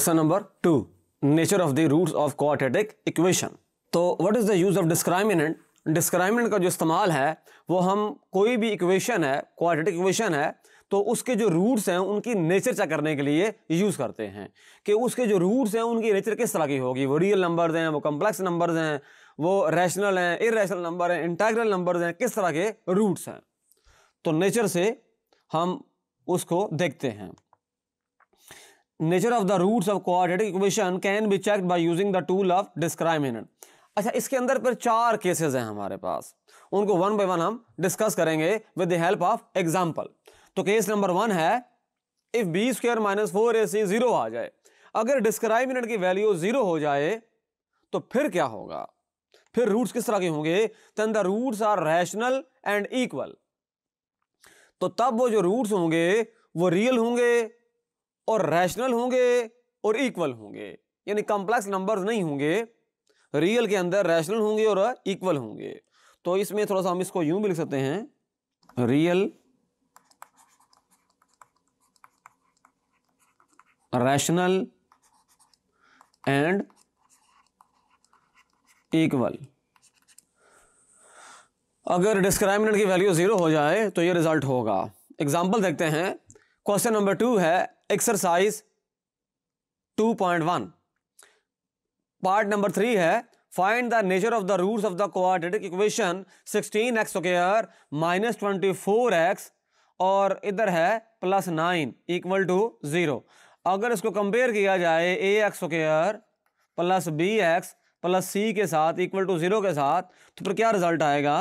question number two nature of the roots of quadratic equation तो what is the use of discriminant discriminant का जो इस्तेमाल है वो हम कोई भी इक्वेशन है क्वाड्रेटिक इक्वेशन है तो उसके जो रूट्स हैं उनकी नेचर चेक करने के लिए यूज़ करते हैं कि उसके जो रूट्स हैं उनकी नेचर किस तरह की होगी वो रियल नंबर्स हैं वो कम्प्लेक्स नंबर्स हैं वो रैशनल हैं इरेशनल नंबर हैं इंटेग्रल नंबर्स हैं किस तरह के रूट्स हैं तो नेचर से हम उसको देखते हैं nature of the roots of coordinate equation can be check by using the tool of discriminant अच्छा इसके अंदर पर चार केसेस हैं हमारे पास उनको वन बाय वन हम डिस्कस करेंगे with the help of example तो केस नंबर वन है if B square minus four A C zero आ जाए अगर डिस्क्राइमिनेंट की वैल्यू जीरो हो जाए तो फिर क्या होगा फिर रूट्स किस तरह के होंगे then the roots are rational and equal तो तब वो जो रूट्स होंगे वो रियल होंगे और रैशनल होंगे और इक्वल होंगे यानी कॉम्प्लेक्स नंबर्स नहीं होंगे रियल के अंदर रैशनल होंगे और इक्वल होंगे तो इसमें थोड़ा सा हम इसको यूं भी लिख सकते हैं रियल रैशनल एंड इक्वल अगर डिस्क्राइमिनेंट की वैल्यू ज़ीरो हो जाए तो ये रिजल्ट होगा एग्जाम्पल देखते हैं क्वेश्चन नंबर टू है एक्सरसाइज 2.1 पार्ट नंबर थ्री है find the nature of the roots of the quadratic equation 16x X square minus twenty X और इधर है plus nine equal to zero अगर इसको कंपेयर किया जाए A X square plus B X plus C के साथ इक्वल टू ज़ीरो के साथ तो फिर क्या रिजल्ट आएगा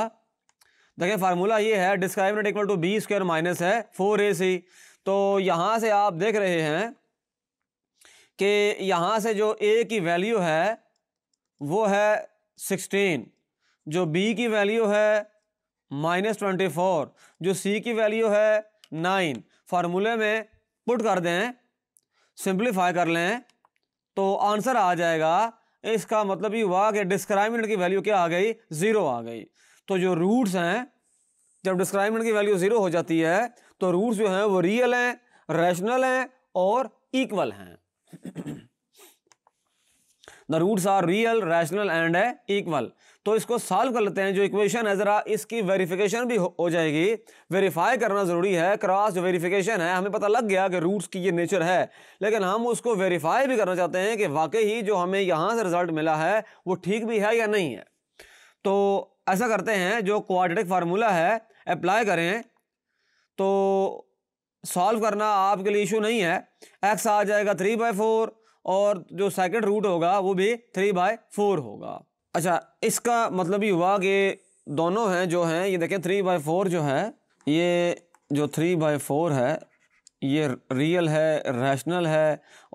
देखिए फार्मूला ये है describe equal to B square minus है फोर ए सी तो यहाँ से आप देख रहे हैं कि यहाँ से जो ए की वैल्यू है वो है सिक्सटीन जो बी की वैल्यू है माइनस ट्वेंटी फोर जो सी की वैल्यू है नाइन फार्मूले में पुट कर दें सिंप्लीफाई कर लें तो आंसर आ जाएगा इसका मतलब ये हुआ कि डिस्क्राइमिनेंट की वैल्यू क्या आ गई ज़ीरो आ गई तो जो रूट्स हैं जब डिस्क्राइमिनेंट की वैल्यू ज़ीरो हो जाती है तो रूट्स जो हैं वो रियल हैं रैशनल हैं और इक्वल हैं the roots are real rational and है इक्वल तो इसको सॉल्व कर लेते हैं जो इक्वेशन है ज़रा इसकी वेरिफिकेशन भी हो जाएगी वेरीफाई करना ज़रूरी है क्रॉस जो वेरिफिकेशन है हमें पता लग गया कि रूट्स की ये नेचर है लेकिन हम उसको वेरीफाई भी करना चाहते हैं कि वाकई ही जो हमें यहाँ से रिज़ल्ट मिला है वो ठीक भी है या नहीं है तो ऐसा करते हैं जो क्वाड्रेटिक फार्मूला है अप्लाई करें तो सॉल्व करना आपके लिए इशू नहीं है एक्स आ जाएगा थ्री बाय फोर और जो सेकेंड रूट होगा वो भी थ्री बाय फोर होगा अच्छा इसका मतलब ये हुआ कि दोनों हैं जो हैं ये देखें थ्री बाई फोर जो है ये जो थ्री बाई फोर है ये रियल है रैशनल है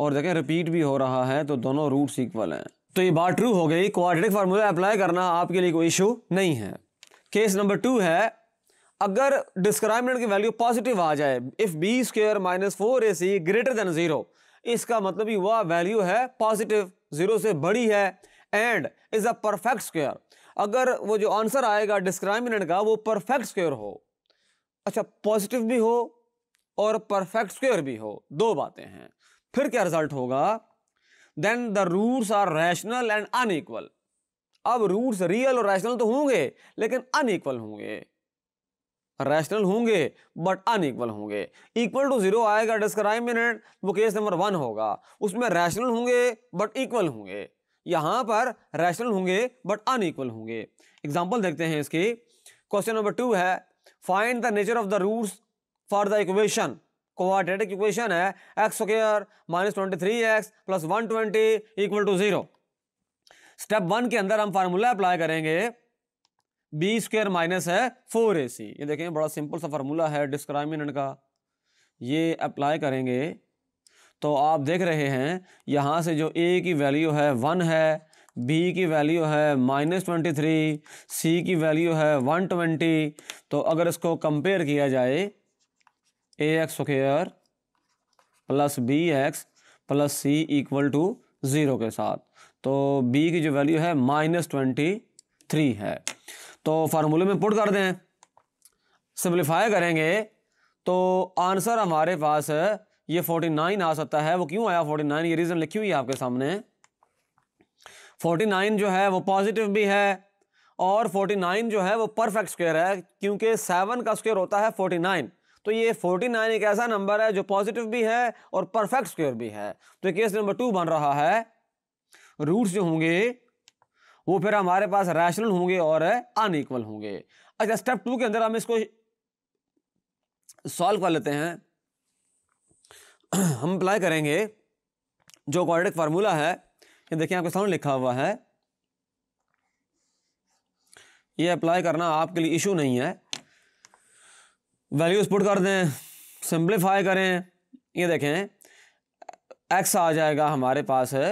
और देखें रिपीट भी हो रहा है तो दोनों रूट्स इक्वल हैं तो ये बात ट्रू हो गई क्वाड्रेटिक फार्मूला अप्लाई करना आपके लिए कोई इशू नहीं है केस नंबर टू है अगर डिस्क्राइमिनेंट की वैल्यू पॉजिटिव आ जाए if B square minus four A C greater than zero इसका मतलब हुआ वैल्यू है पॉजिटिव ज़ीरो से बड़ी है and is a perfect square अगर वो जो आंसर आएगा डिस्क्राइमिनेंट का वो परफेक्ट स्क्वेयर हो अच्छा पॉजिटिव भी हो और परफेक्ट स्क्र भी हो दो बातें हैं फिर क्या रिजल्ट होगा then the roots are rational and unequal अब रूट्स रियल और रैशनल तो होंगे लेकिन अनइक्वल होंगे रैशनल होंगे बट अनइक्वल होंगे इक्वल टू जीरो आएगा डिस्क्राइमिनेंट वो केस नंबर वन होगा उसमें रैशनल होंगे बट इक्वल होंगे यहाँ पर रैशनल होंगे बट अनइक्वल होंगे एग्जाम्पल देखते हैं इसकी क्वेश्चन नंबर टू है find the nature of the roots for the equation quadratic equation है X square minus twenty three X plus one twenty equal to zero step one के अंदर हम formula apply करेंगे B square minus है four A C ये देखें बड़ा simple सा फार्मूला है डिस्क्राइमिनेंट का ये अप्लाई करेंगे तो आप देख रहे हैं यहाँ से जो ए की वैल्यू है वन है बी की वैल्यू है माइनस ट्वेंटी थ्री सी की वैल्यू है वन ट्वेंटी तो अगर इसको कंपेयर किया जाए A X square plus B X plus C equal to zero के साथ तो बी की जो वैल्यू है माइनस ट्वेंटी थ्री है तो फार्मूले में पुट कर दें सिंप्लीफाई करेंगे तो आंसर हमारे पास ये फोर्टी नाइन आ सकता है वो क्यों आया फोर्टी नाइन ये रीज़न लिखी हुई है आपके सामने फोर्टी नाइन जो है वो पॉजिटिव भी है और फोर्टी नाइन जो है वो परफेक्ट स्क्वेयर है क्योंकि सेवन का स्क्वेयर होता है फोर्टी नाइन तो ये फोर्टी नाइन एक ऐसा नंबर है जो पॉजिटिव भी है और परफेक्ट स्क्वेयर भी है तो केस नंबर टू बन रहा है रूट्स जो होंगे वो फिर हमारे पास रैशनल होंगे और अनइक्वल होंगे अच्छा स्टेप टू के अंदर हम इसको सॉल्व कर लेते हैं हम अप्लाई करेंगे जो क्वाड्रेटिक फार्मूला है ये देखिए आपके सामने लिखा हुआ है ये अप्लाई करना आपके लिए इशू नहीं है वैल्यूज पुट कर दें सिंप्लीफाई करें ये देखें एक्स आ जाएगा हमारे पास है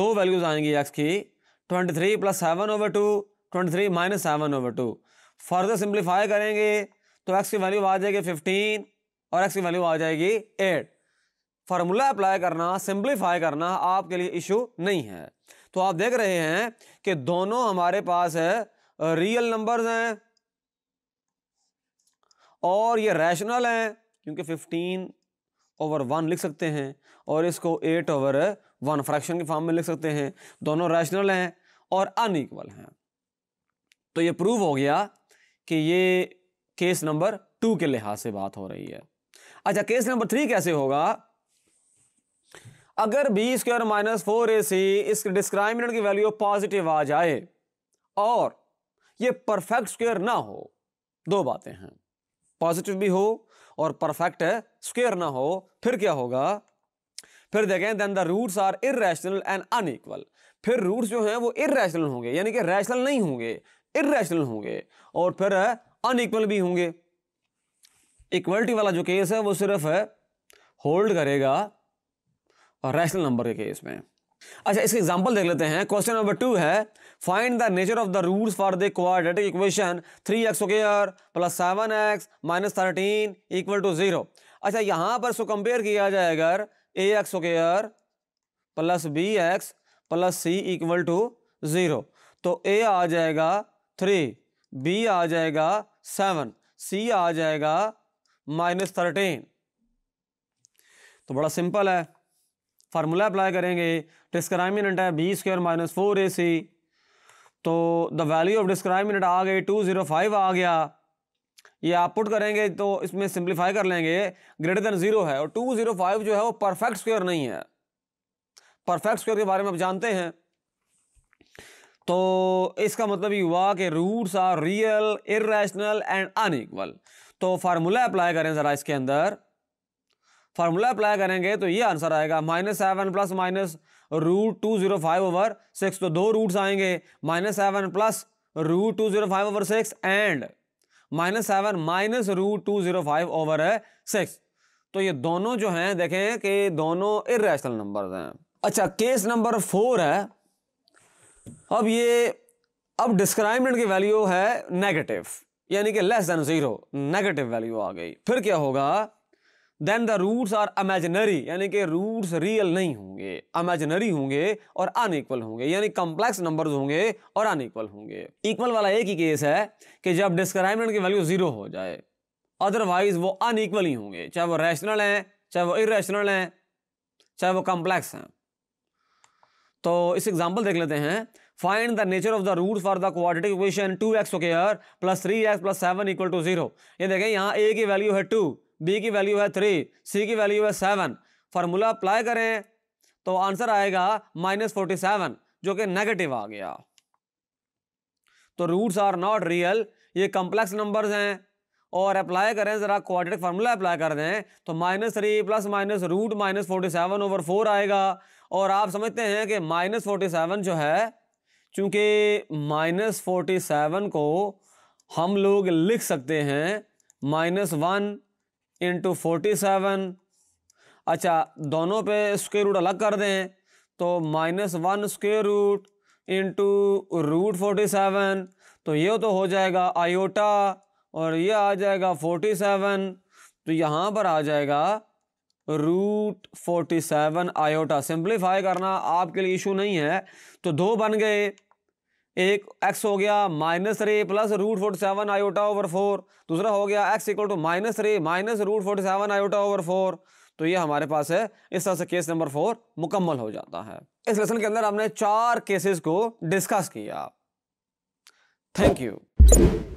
दो वैल्यूज आएंगी एक्स की twenty three plus seven over two twenty three minus seven over two further simplify करेंगे तो एक्स की वैल्यू आ जाएगी फिफ्टीन और एक्स की वैल्यू आ जाएगी एट फार्मूला अप्लाई करना सिंप्लीफाई करना आपके लिए इशू नहीं है तो आप देख रहे हैं कि दोनों हमारे पास है रियल नंबर्स हैं और ये रैशनल हैं क्योंकि 15 ओवर वन लिख सकते हैं और इसको 8 ओवर वन फ्रैक्शन के फॉर्म में लिख सकते हैं दोनों रैशनल हैं और अनइक्वल हैं तो ये प्रूव हो गया कि ये केस नंबर टू के लिहाज से बात हो रही है अच्छा केस नंबर थ्री कैसे होगा अगर B square minus four A C इस डिस्क्राइमिनेंट की वैल्यू पॉजिटिव आ जाए और ये परफेक्ट स्क्वायर ना हो दो बातें हैं पॉजिटिव भी हो और परफेक्ट स्क्वायर ना हो फिर क्या होगा फिर देखें then the roots are irrational and unequal फिर रूट्स जो हैं वो इेशनल होंगे यानी कि रैशनल नहीं होंगे इेशनल होंगे और फिर अनईक्वल भी होंगे इक्वलिटी वाला जो केस है वो सिर्फ होल्ड करेगा रैशनल नंबर के केस में अच्छा इसके एग्जांपल देख लेते हैं क्वेश्चन नंबर टू है find the nature of the roots for the quadratic equation three X square plus seven X minus thirteen equal to zero अच्छा यहां पर सो कंपेयर किया जाए अगर A X square plus B X plus C equal to zero तो A आ जाएगा three B आ जाएगा seven सी आ जाएगा माइनस थर्टीन तो बड़ा सिंपल है फार्मूला अप्लाई करेंगे डिस्क्राइमिनेंट है B square minus four A C तो द वैल्यू ऑफ डिस्क्राइमिनेंट आ गई टू ज़ीरो फाइव आ गया ये आप पुट करेंगे तो इसमें सिंप्लीफाई कर लेंगे ग्रेटर देन जीरो है और टू जीरो फाइव जो है वो परफेक्ट स्क्वायर नहीं है परफेक्ट स्क्वायर के बारे में आप जानते हैं तो इसका मतलब ये हुआ कि roots are real irrational and unequal तो फार्मूला अप्लाई करें ज़रा इसके अंदर फार्मूला अप्लाई करेंगे तो ये आंसर आएगा minus seven plus minus root two zero five over six तो दो रूट्स आएंगे minus seven plus root two zero five over six and minus seven minus root two zero five over है six तो ये दोनों जो हैं देखें कि दोनों इरेशनल नंबर हैं अच्छा केस नंबर फोर है अब ये अब डिस्क्राइमेंट की वैल्यू है नेगेटिव यानी कि less than zero negative value आ गई फिर क्या होगा then the roots are imaginary यानी कि रूट्स रियल नहीं होंगे अमेजनरी होंगे और अनइक्वल होंगे यानी कम्प्लेक्स नंबर होंगे और अनइक्वल होंगे इक्वल वाला एक ही केस है कि जब डिस्क्राइमेंट की वैल्यू ज़ीरो हो जाए अदरवाइज वो अनइक्वल ही होंगे चाहे वो रैशनल हैं चाहे वो इरेशनल हैं चाहे वो कम्प्लेक्स हैं तो इस एग्जाम्पल देख लेते हैं find the nature of the root for the quadratic equation two X okay plus three X plus seven equal to zero ये देखें यहाँ ए की वैल्यू है टू बी की वैल्यू है थ्री सी की वैल्यू है सेवन फार्मूला अप्लाई करें तो आंसर आएगा माइनस फोर्टी सेवन जो कि नेगेटिव आ गया तो रूट्स आर नॉट रियल ये कम्प्लेक्स नंबर्स हैं और अप्लाई करें ज़रा क्वाड्रेटिक फार्मूला अप्लाई कर दें तो minus three plus minus root minus forty seven over four आएगा और आप समझते हैं कि माइनस फोर्टी सेवन जो है चूँकि माइनस फोर्टी सेवन को हम लोग लिख सकते हैं minus one into forty seven अच्छा दोनों पे स्क्वेयर रूट अलग कर दें तो minus one square root into root forty seven तो ये तो हो जाएगा आयोटा और ये आ जाएगा फोर्टी सेवन तो यहाँ पर आ जाएगा root forty seven iota simplify करना आपके लिए इशू नहीं है तो दो बन गए एक एक्स हो गया minus ray plus root forty seven iota over four दूसरा हो गया X equal to minus ray minus root forty seven iota over four तो ये हमारे पास है इस तरह से केस नंबर फोर मुकम्मल हो जाता है इस लेसन के अंदर हमने चार केसेस को डिस्कस किया थैंक यू